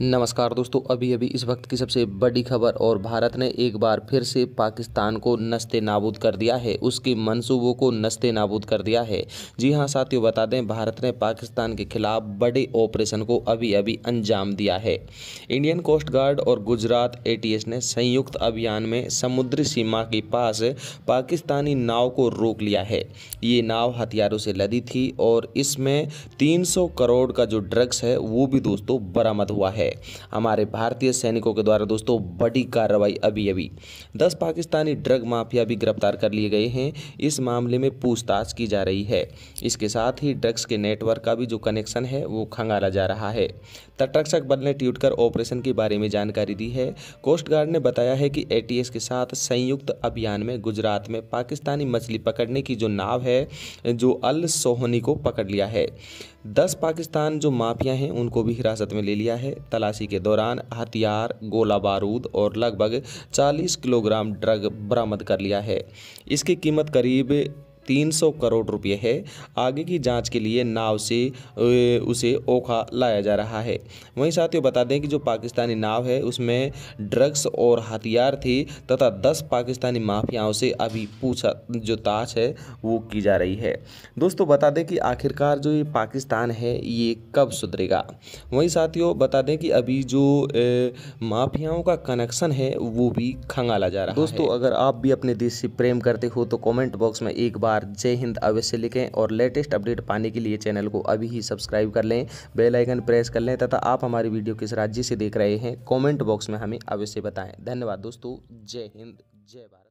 नमस्कार दोस्तों अभी अभी इस वक्त की सबसे बड़ी खबर और भारत ने एक बार फिर से पाकिस्तान को नस्ते नाबूद कर दिया है उसके मंसूबों को नस्ते नाबूद कर दिया है जी हां साथियों बता दें भारत ने पाकिस्तान के खिलाफ बड़े ऑपरेशन को अभी अभी अंजाम दिया है इंडियन कोस्ट गार्ड और गुजरात ए ने संयुक्त अभियान में समुद्री सीमा के पास पाकिस्तानी नाव को रोक लिया है ये नाव हथियारों से लदी थी और इसमें तीन करोड़ का जो ड्रग्स है वो भी दोस्तों बरामद हुआ है है हमारे भारतीय सैनिकों के द्वारा दोस्तों बड़ी कार्रवाई अभी अभी दस पाकिस्तानी ड्रग माफिया भी गिरफ्तार कर लिए गए हैं इस मामले में पूछताछ की जा रही है इसके साथ ही ड्रग्स के नेटवर्क का भी जो कनेक्शन है वो खंगाला जा रहा है तटरक्षक बल ने ट्वीट कर ऑपरेशन के बारे में जानकारी दी है कोस्ट गार्ड ने बताया है कि एटीएस के साथ संयुक्त अभियान में गुजरात में पाकिस्तानी मछली पकड़ने की जो नाव है जो अल सोहनी को पकड़ लिया है दस पाकिस्तान जो माफिया हैं उनको भी हिरासत में ले लिया है तलाशी के दौरान हथियार गोला बारूद और लगभग 40 किलोग्राम ड्रग बरामद कर लिया है इसकी कीमत करीब 300 करोड़ रुपये है आगे की जांच के लिए नाव से उसे ओखा लाया जा रहा है वहीं साथियों बता दें कि जो पाकिस्तानी नाव है उसमें ड्रग्स और हथियार थी तथा 10 पाकिस्तानी माफियाओं से अभी पूछा जो ताश है वो की जा रही है दोस्तों बता दें कि आखिरकार जो ये पाकिस्तान है ये कब सुधरेगा वहीं साथियों बता दें कि अभी जो माफियाओं का कनेक्शन है वो भी खंगाला जा रहा है दोस्तों अगर आप भी अपने देश से प्रेम करते हो तो कॉमेंट बॉक्स में एक बार बार जय हिंद अवश्य लिखें और लेटेस्ट अपडेट पाने के लिए चैनल को अभी ही सब्सक्राइब कर लें बेल आइकन प्रेस कर लें तथा आप हमारी वीडियो किस राज्य से देख रहे हैं कमेंट बॉक्स में हमें अवश्य बताएं धन्यवाद दोस्तों जय हिंद जय भारत